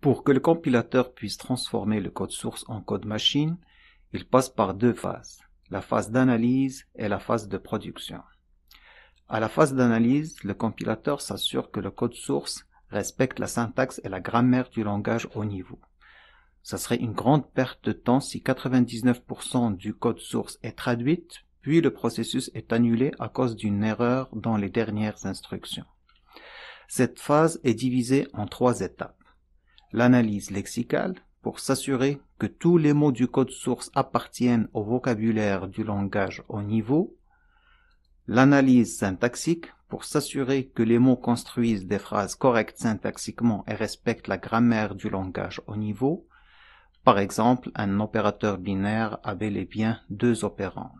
Pour que le compilateur puisse transformer le code source en code machine, il passe par deux phases, la phase d'analyse et la phase de production. À la phase d'analyse, le compilateur s'assure que le code source respecte la syntaxe et la grammaire du langage au niveau. Ça serait une grande perte de temps si 99% du code source est traduite, puis le processus est annulé à cause d'une erreur dans les dernières instructions. Cette phase est divisée en trois étapes l'analyse lexicale pour s'assurer que tous les mots du code source appartiennent au vocabulaire du langage au niveau, l'analyse syntaxique pour s'assurer que les mots construisent des phrases correctes syntaxiquement et respectent la grammaire du langage au niveau, par exemple un opérateur binaire a bel et bien deux opérandes.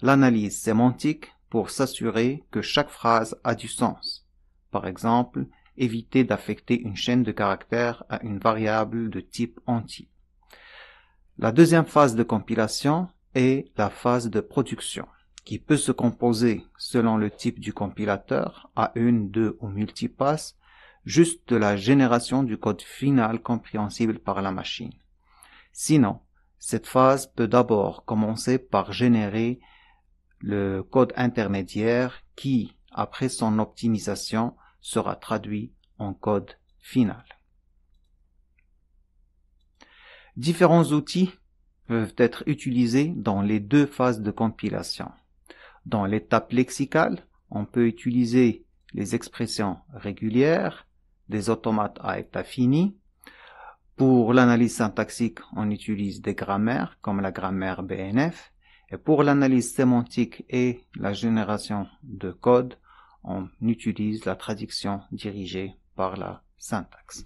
L'analyse sémantique pour s'assurer que chaque phrase a du sens. Par exemple, éviter d'affecter une chaîne de caractères à une variable de type entier. La deuxième phase de compilation est la phase de production, qui peut se composer, selon le type du compilateur, à une, deux ou multipasses, juste de la génération du code final compréhensible par la machine. Sinon, cette phase peut d'abord commencer par générer le code intermédiaire qui, après son optimisation, sera traduit en code final. Différents outils peuvent être utilisés dans les deux phases de compilation. Dans l'étape lexicale, on peut utiliser les expressions régulières, des automates à état fini. Pour l'analyse syntaxique, on utilise des grammaires comme la grammaire BNF. Et pour l'analyse sémantique et la génération de code, on utilise la traduction dirigée par la syntaxe.